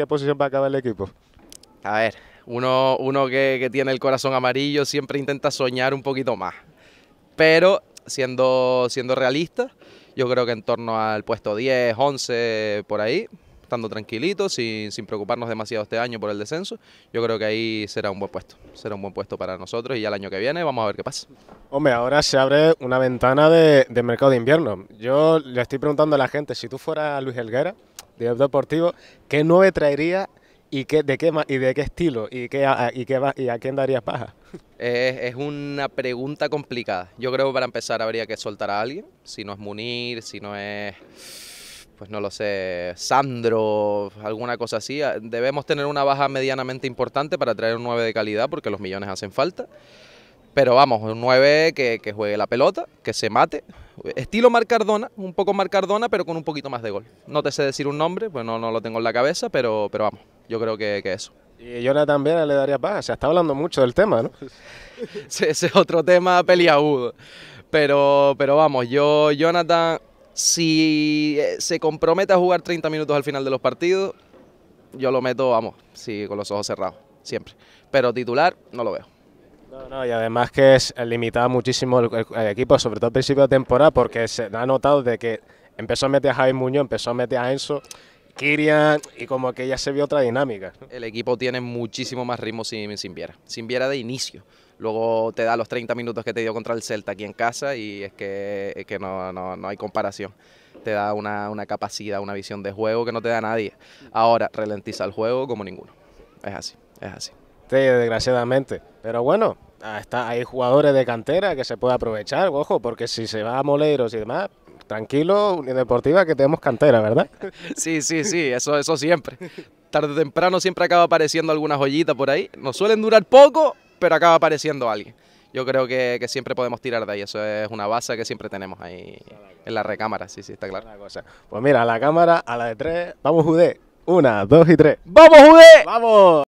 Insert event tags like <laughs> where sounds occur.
qué posición va a acabar el equipo? A ver, uno, uno que, tiene el corazón amarillo siempre intenta soñar un poquito más. Pero siendo, siendo realista, yo creo que en torno al puesto 10, 11, por ahí, estando tranquilito, sin, preocuparnos demasiado este año por el descenso, yo creo que ahí será un buen puesto. Será un buen puesto para nosotros y ya el año que viene vamos a ver qué pasa. Hombre, ahora se abre una ventana de, mercado de invierno. Yo le estoy preguntando a la gente, si tú fueras Luis Helguera, deportivo, ¿qué nueve traería y qué, de qué estilo y a, quién darías paja? Es, una pregunta complicada. Yo creo que para empezar habría que soltar a alguien, si no es Munir, si no es pues no lo sé, Sandro, alguna cosa así. Ah, debemos tener una baja medianamente importante para traer un 9 de calidad porque los millones hacen falta. Pero vamos, un 9 que juegue la pelota, que se mate, Estilo Marcardona, un poco Marcardona pero con un poquito más de gol. No te sé decir un nombre, pues no, lo tengo en la cabeza, pero, pero vamos, yo creo que, eso. Y Jonathan Vera le daría paz. se está hablando mucho del tema, ¿no? <laughs> ese es otro tema peliagudo. Pero, pero vamos, yo, Jonathan, si eh, se compromete a jugar 30 minutos al final de los partidos, yo lo meto, vamos, sí, con los ojos cerrados, siempre. Pero titular, no lo veo. No, no, y además que es eh, limitaba muchísimo el, equipo, sobre todo al principio de temporada, porque se ha notado de que empezó a meter a Javi Muñoz, empezó a meter a Enzo, Kirian, y como que ya se vio otra dinámica. El equipo tiene muchísimo más ritmo sin, sin Viera, sin Viera de inicio. Luego te da los 30 minutos que te dio contra el Celta aquí en casa y es que, no, hay comparación te da una, una, capacidad, una visión de juego que no te da nadie. Ahora, ralentiza el juego como ninguno. Es así, es así desgraciadamente. Pero bueno, ah, está, hay jugadores de cantera que se puede aprovechar, ojo, porque si se va a moleros y demás, tranquilo, unideportiva Deportiva, que tenemos cantera, ¿verdad? <laughs> Sí, sí, sí, eso, eso siempre. Tarde o temprano siempre acaba apareciendo alguna joyita por ahí. Nos suelen durar poco, pero acaba apareciendo alguien. Yo creo que, siempre podemos tirar de ahí, eso es una base que siempre tenemos ahí en la recámara, sí, sí, está claro. Pues mira, a la cámara, a la de tres, vamos Jude, Una, dos y tres. ¡Vamos Jude, ¡Vamos!